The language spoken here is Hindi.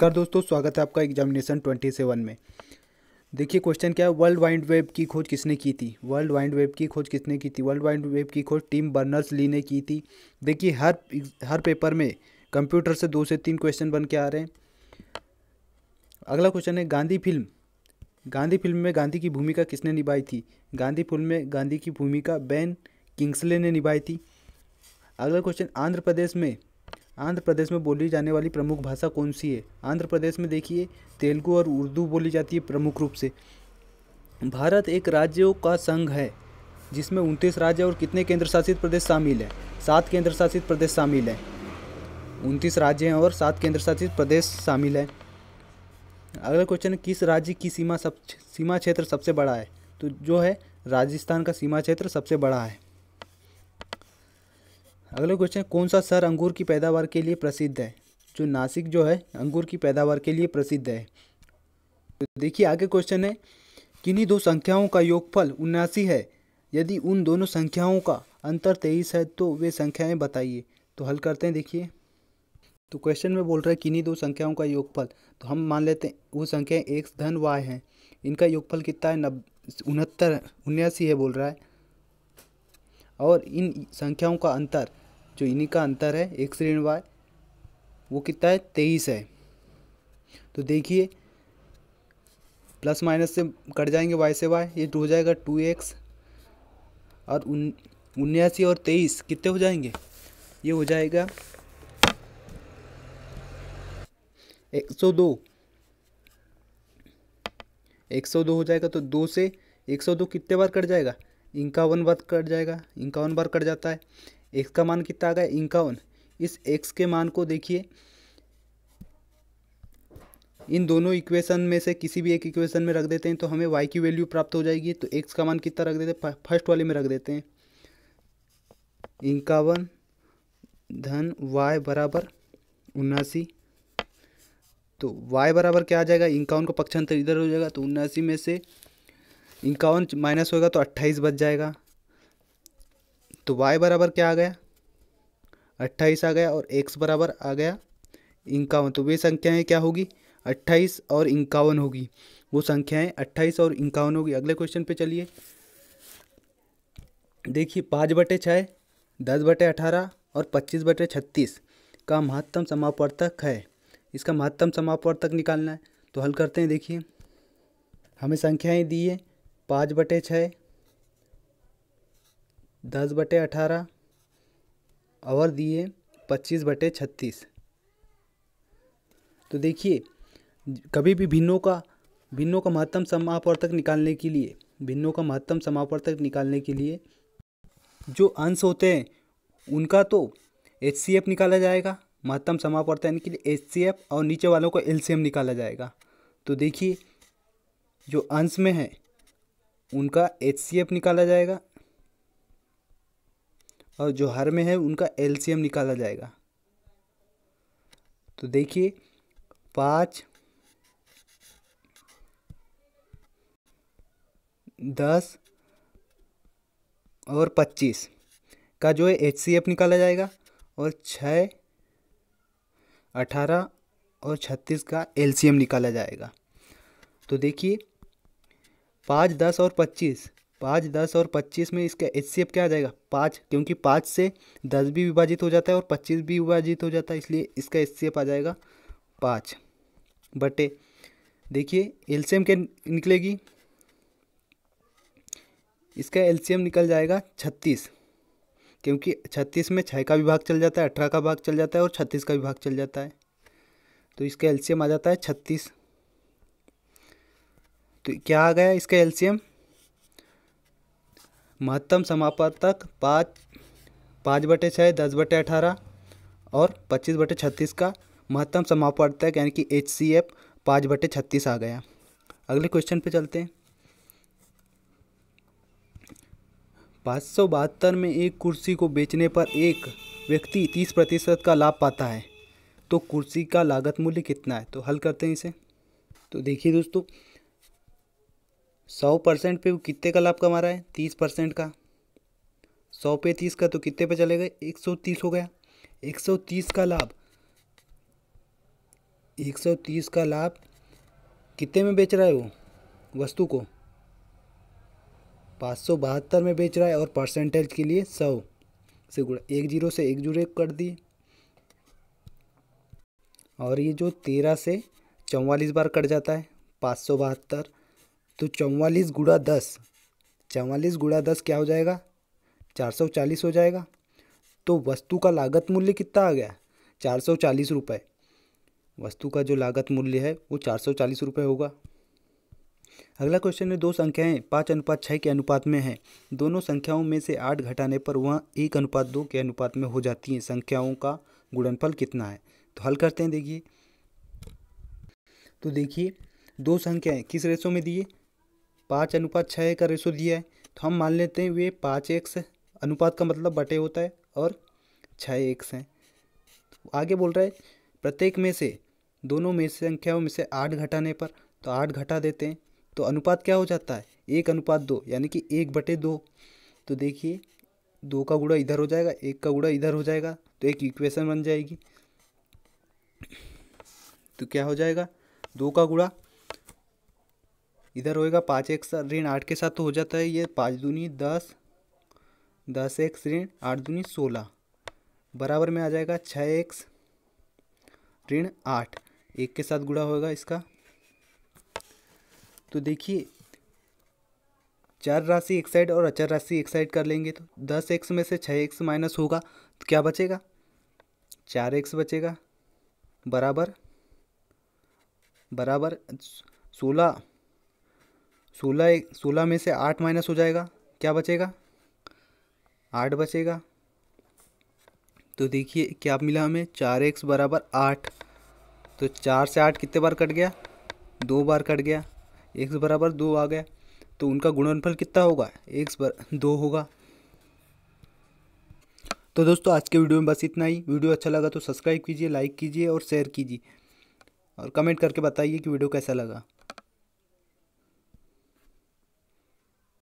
नमस्कार दोस्तों स्वागत है आपका एग्जामिनेशन ट्वेंटी सेवन में देखिए क्वेश्चन क्या है वर्ल्ड वाइड वेब की खोज किसने की थी वर्ल्ड वाइड वेब की खोज किसने की थी वर्ल्ड वाइड वेब की खोज टीम बर्नर्स ली ने की थी देखिए हर हर पेपर में कंप्यूटर से दो से तीन क्वेश्चन बन के आ रहे हैं अगला क्वेश्चन है गांधी फिल्म गांधी फिल्म में गांधी की भूमिका किसने निभाई थी गांधी फिल्म में गांधी की भूमिका बैन किंग्सले ने निभाई थी अगला क्वेश्चन आंध्र प्रदेश में आंध्र प्रदेश में बोली जाने वाली प्रमुख भाषा कौन सी है आंध्र प्रदेश में देखिए तेलुगु और उर्दू बोली जाती है प्रमुख रूप से भारत एक राज्यों का संघ है जिसमें उनतीस राज्य और कितने केंद्र शासित प्रदेश शामिल हैं सात केंद्र शासित प्रदेश शामिल हैं उनतीस राज्य हैं और सात केंद्र शासित प्रदेश शामिल हैं अगला क्वेश्चन है किस राज्य की सीमा सब सीमा क्षेत्र सबसे बड़ा है तो जो है राजस्थान का सीमा क्षेत्र सबसे बड़ा है अगला क्वेश्चन कौन सा सर अंगूर की पैदावार के लिए प्रसिद्ध है जो नासिक जो है अंगूर की पैदावार के लिए प्रसिद्ध है तो देखिए आगे क्वेश्चन है किन्हीं दो संख्याओं का योगफल उन्यासी है यदि उन दोनों संख्याओं का अंतर तेईस है तो वे संख्याएं बताइए तो हल करते हैं देखिए तो क्वेश्चन में बोल रहा है किन्हीं दो संख्याओं का योगफल तो हम मान लेते हैं वो संख्याएं एक धन वाय हैं इनका योगफल कितना है नब उनहत्तर उन्यासी है बोल रहा है और इन संख्याओं का अंतर जो इन्हीं का अंतर है एक्स ऋण वाई वो कितना है तेईस है तो देखिए प्लस माइनस से कट जाएंगे वाई से वाई ये हो जाएगा टू एक्स और उन्यासी और तेईस कितने हो जाएंगे ये हो जाएगा एक सौ दो एक सौ दो हो जाएगा तो दो से एक सौ दो कितने बार कट जाएगा इंक्यावन बार कट जाएगा इंक्यावन बार कट जाता है एक्स का मान कितना आ गया इक्यावन इस एक्स के मान को देखिए इन दोनों इक्वेशन में से किसी भी एक इक्वेशन में रख देते हैं तो हमें वाई की वैल्यू प्राप्त हो जाएगी तो एक्स का मान कितना रख देते हैं फर्स्ट वाले में रख देते हैं इक्यावन धन वाई बराबर उन्नासी तो वाई बराबर क्या आ जाएगा इक्यावन का पक्षांतर इधर हो जाएगा तो उन्नासी में से इक्यावन माइनस होगा तो अट्ठाईस बच जाएगा तो y बराबर क्या आ गया अट्ठाईस आ गया और x बराबर आ गया इक्यावन तो वे संख्याएं क्या होगी अट्ठाईस और इक्यावन होगी वो संख्याएं अट्ठाईस और इक्यावन होगी अगले क्वेश्चन पे चलिए देखिए पाँच बटे छः दस बटे अठारह और पच्चीस बटे छत्तीस का महत्तम समापवर्तक है इसका महत्तम समापवर्तक निकालना है तो हल करते हैं देखिए हमें संख्याएं दी है पाँच बटे छः दस बटे अठारह और दिए पच्चीस बटे छत्तीस तो देखिए कभी भी भिन्नों का भिन्नों का महत्तम समापवर्तक निकालने के लिए भिन्नों का महत्तम समापवर्तक निकालने के लिए जो अंश होते हैं उनका तो एच सी एफ निकाला जाएगा महत्तम समापवर्तन के लिए एच सी एफ और नीचे वालों का एल सी एम निकाला जाएगा तो देखिए जो अंश में है उनका एच सी एफ निकाला जाएगा और जो हर में है उनका एलसीएम निकाला जाएगा तो देखिए पाँच दस और पच्चीस का जो है एच सी एफ निकाला जाएगा और छः अठारह और छत्तीस का एल सी एम निकाला जाएगा तो देखिए पाँच दस और पच्चीस पाँच दस और पच्चीस में इसका एच सी क्या आ जाएगा पाँच क्योंकि पाँच से दस भी विभाजित हो जाता है और पच्चीस भी विभाजित हो जाता है इसलिए इसका एच सी आ जाएगा पाँच बटे देखिए एल क्या निकलेगी इसका एल निकल जाएगा छत्तीस क्योंकि छत्तीस में छः का विभाग चल जाता है अठारह का भाग चल जाता है और छत्तीस का विभाग चल जाता है तो इसका एल आ जाता है छत्तीस तो क्या आ गया इसका एल महत्तम समापतक पाँच पाँच बटे छः दस बटे अठारह और पच्चीस बटे छत्तीस का महत्तम तक यानी कि एच सी एफ पाँच बटे छत्तीस आ गया अगले क्वेश्चन पे चलते हैं पाँच सौ बहत्तर में एक कुर्सी को बेचने पर एक व्यक्ति तीस प्रतिशत का लाभ पाता है तो कुर्सी का लागत मूल्य कितना है तो हल करते हैं इसे तो देखिए दोस्तों सौ परसेंट पे वो कितने का लाभ कमा रहा है तीस परसेंट का सौ पे तीस का तो कितने पे चलेगा एक सौ तीस हो गया एक सौ तीस का लाभ एक सौ तीस का लाभ कितने में बेच रहा है वो वस्तु को पाँच सौ बहत्तर में बेच रहा है और परसेंटेज के लिए सौ से गुड़ा एक जीरो से एक जीरो कर दिए और ये जो तेरह से चौवालीस बार कट जाता है पाँच सौ बहत्तर तो चौवालीस गुड़ा दस चवालीस गुड़ा दस क्या हो जाएगा चार सौ चालीस हो जाएगा तो वस्तु का लागत मूल्य कितना आ गया चार सौ चालीस रुपये वस्तु का जो लागत मूल्य है वो चार सौ चालीस रुपये होगा अगला क्वेश्चन है दो संख्याएं पाँच अनुपात छः के अनुपात में हैं दोनों संख्याओं में से आठ घटाने पर वह एक अनुपात दो के अनुपात में हो जाती हैं संख्याओं का गुणनफल कितना है तो हल करते हैं देखिए तो देखिए दो संख्याएं किस रेशो में दिए पाँच अनुपात छः का रेशो दिया है तो हम मान लेते हैं वे पाँच एक्स अनुपात का मतलब बटे होता है और छः एक्स हैं आगे बोल रहा है प्रत्येक में से दोनों में से संख्याओं में से आठ घटाने पर तो आठ घटा देते हैं तो अनुपात क्या हो जाता है एक अनुपात दो यानी कि एक बटे दो तो देखिए दो का गुड़ा इधर हो जाएगा एक का गुड़ा इधर हो जाएगा तो एक इक्वेशन बन जाएगी तो क्या हो जाएगा दो का गुड़ा इधर होएगा पाँच एक ऋण आठ के साथ तो हो जाता है ये पाँच दूनी दस दस एक्स ऋण आठ दूनी सोलह बराबर में आ जाएगा छः एक्स ऋण आठ एक के साथ गुड़ा होगा इसका तो देखिए चार राशि एक साइड और अचार राशि एक साइड कर लेंगे तो दस एक्स में से छः एक्स माइनस होगा तो क्या बचेगा चार एक्स बचेगा बराबर बराबर सोलह सोलह सोलह में से आठ माइनस हो जाएगा क्या बचेगा आठ बचेगा तो देखिए क्या मिला हमें चार एक्स बराबर आठ तो चार से आठ कितने बार कट गया दो बार कट गया एक्स बराबर दो आ गया तो उनका गुणनफल कितना होगा एक्स बर दो होगा तो दोस्तों आज के वीडियो में बस इतना ही वीडियो अच्छा लगा तो सब्सक्राइब कीजिए लाइक कीजिए और शेयर कीजिए और कमेंट करके बताइए कि वीडियो कैसा लगा